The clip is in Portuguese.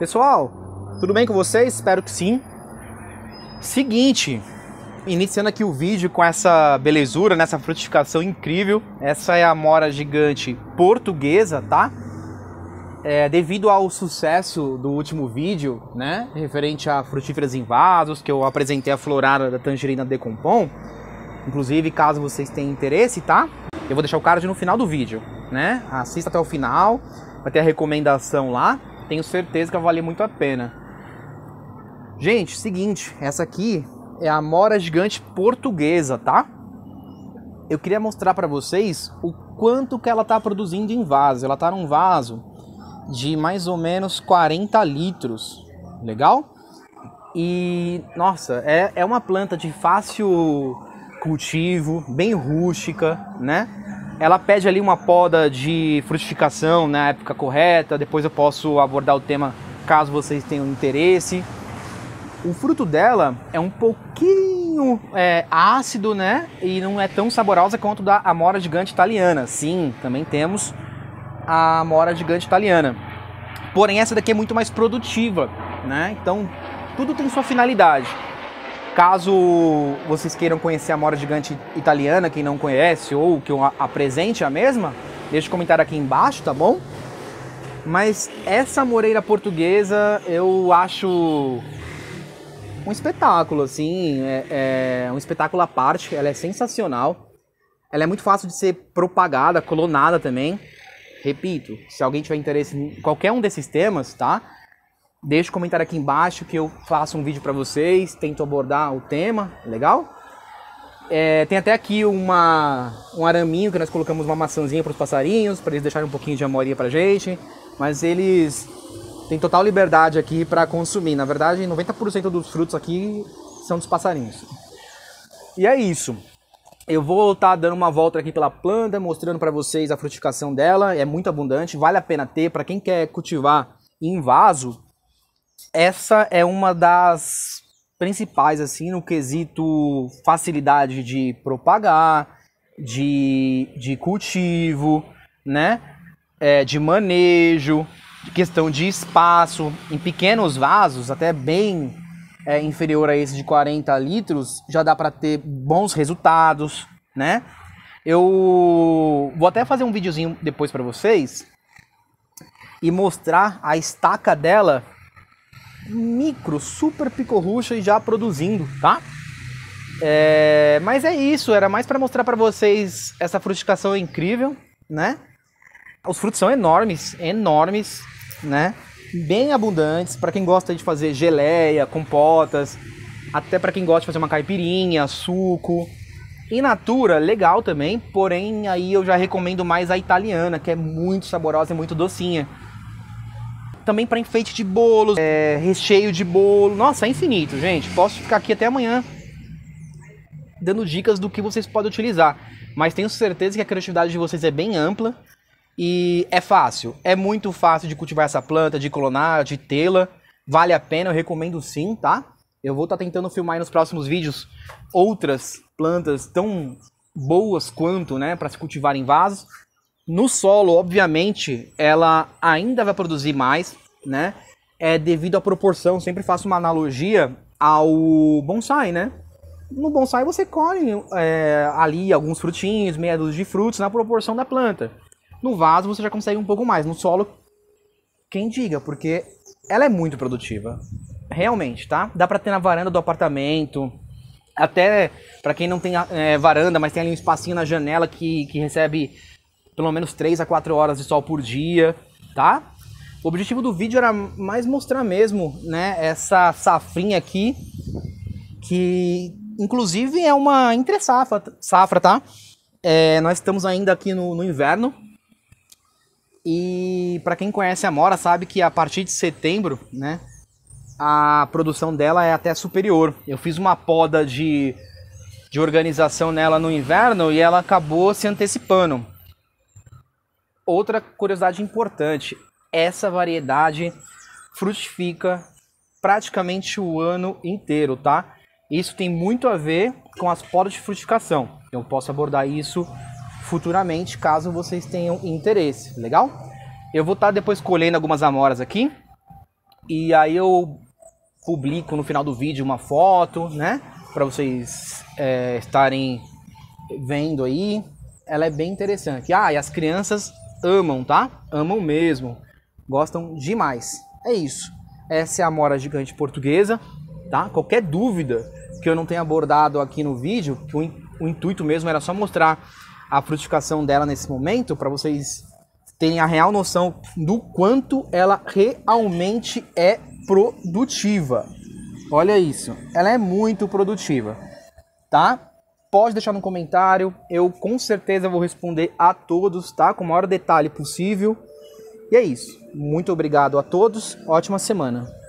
Pessoal, tudo bem com vocês? Espero que sim. Seguinte, iniciando aqui o vídeo com essa belezura, nessa frutificação incrível. Essa é a mora gigante portuguesa, tá? É, devido ao sucesso do último vídeo, né, referente a frutíferas em vasos, que eu apresentei a florada da tangerina decompom, inclusive caso vocês tenham interesse, tá? Eu vou deixar o card no final do vídeo, né? Assista até o final, vai ter a recomendação lá tenho certeza que vai valer muito a pena. Gente, seguinte, essa aqui é a mora gigante portuguesa, tá? Eu queria mostrar para vocês o quanto que ela tá produzindo em vaso. Ela tá num vaso de mais ou menos 40 litros, legal? E, nossa, é, é uma planta de fácil cultivo, bem rústica, né? ela pede ali uma poda de frutificação na época correta, depois eu posso abordar o tema caso vocês tenham interesse. O fruto dela é um pouquinho é, ácido, né? E não é tão saborosa quanto da amora gigante italiana. Sim, também temos a amora gigante italiana. Porém, essa daqui é muito mais produtiva, né? Então, tudo tem sua finalidade. Caso vocês queiram conhecer a mora gigante italiana, quem não conhece, ou que eu apresente a mesma, deixa o comentário aqui embaixo, tá bom? Mas essa moreira portuguesa eu acho um espetáculo, assim, é, é um espetáculo à parte, ela é sensacional. Ela é muito fácil de ser propagada, clonada também. Repito, se alguém tiver interesse em qualquer um desses temas, tá? Deixa o um comentário aqui embaixo que eu faço um vídeo para vocês, tento abordar o tema, legal? É, tem até aqui uma, um araminho que nós colocamos uma maçãzinha para os passarinhos, para eles deixarem um pouquinho de amorinha para gente, mas eles têm total liberdade aqui para consumir. Na verdade, 90% dos frutos aqui são dos passarinhos. E é isso. Eu vou estar tá dando uma volta aqui pela planta, mostrando para vocês a frutificação dela. É muito abundante, vale a pena ter para quem quer cultivar em vaso essa é uma das principais assim no quesito facilidade de propagar, de, de cultivo, né? É, de manejo, de questão de espaço, em pequenos vasos, até bem é, inferior a esse de 40 litros, já dá para ter bons resultados, né? Eu vou até fazer um videozinho depois para vocês e mostrar a estaca dela micro, super picorrucha e já produzindo, tá? É, mas é isso, era mais para mostrar para vocês essa frutificação incrível, né? Os frutos são enormes, enormes, né? Bem abundantes para quem gosta de fazer geleia, compotas, até para quem gosta de fazer uma caipirinha, suco. In natura, legal também, porém aí eu já recomendo mais a italiana, que é muito saborosa e muito docinha também para enfeite de bolos, é, recheio de bolo. Nossa, é infinito, gente. Posso ficar aqui até amanhã dando dicas do que vocês podem utilizar. Mas tenho certeza que a criatividade de vocês é bem ampla e é fácil. É muito fácil de cultivar essa planta, de clonar, de tê-la. Vale a pena, eu recomendo sim, tá? Eu vou estar tá tentando filmar nos próximos vídeos outras plantas tão boas quanto, né, para se cultivar em vasos. No solo, obviamente, ela ainda vai produzir mais, né? É devido à proporção, sempre faço uma analogia ao bonsai, né? No bonsai você colhe é, ali alguns frutinhos, meia dúzia de frutos na proporção da planta. No vaso você já consegue um pouco mais, no solo, quem diga, porque ela é muito produtiva. Realmente, tá? Dá pra ter na varanda do apartamento, até para quem não tem é, varanda, mas tem ali um espacinho na janela que, que recebe pelo menos 3 a 4 horas de sol por dia, tá? O objetivo do vídeo era mais mostrar mesmo, né, essa safrinha aqui, que inclusive é uma entre safra, safra tá? É, nós estamos ainda aqui no, no inverno, e para quem conhece a mora sabe que a partir de setembro, né, a produção dela é até superior. Eu fiz uma poda de, de organização nela no inverno e ela acabou se antecipando. Outra curiosidade importante: essa variedade frutifica praticamente o ano inteiro, tá? Isso tem muito a ver com as poras de frutificação. Eu posso abordar isso futuramente, caso vocês tenham interesse, legal? Eu vou estar tá depois colhendo algumas amoras aqui e aí eu publico no final do vídeo uma foto, né? Para vocês é, estarem vendo aí. Ela é bem interessante. Ah, e as crianças amam, tá? Amam mesmo. Gostam demais. É isso. Essa é a mora gigante portuguesa, tá? Qualquer dúvida que eu não tenha abordado aqui no vídeo, que o, o intuito mesmo era só mostrar a frutificação dela nesse momento para vocês terem a real noção do quanto ela realmente é produtiva. Olha isso, ela é muito produtiva, tá? Pode deixar no comentário, eu com certeza vou responder a todos, tá? Com o maior detalhe possível. E é isso. Muito obrigado a todos. Ótima semana.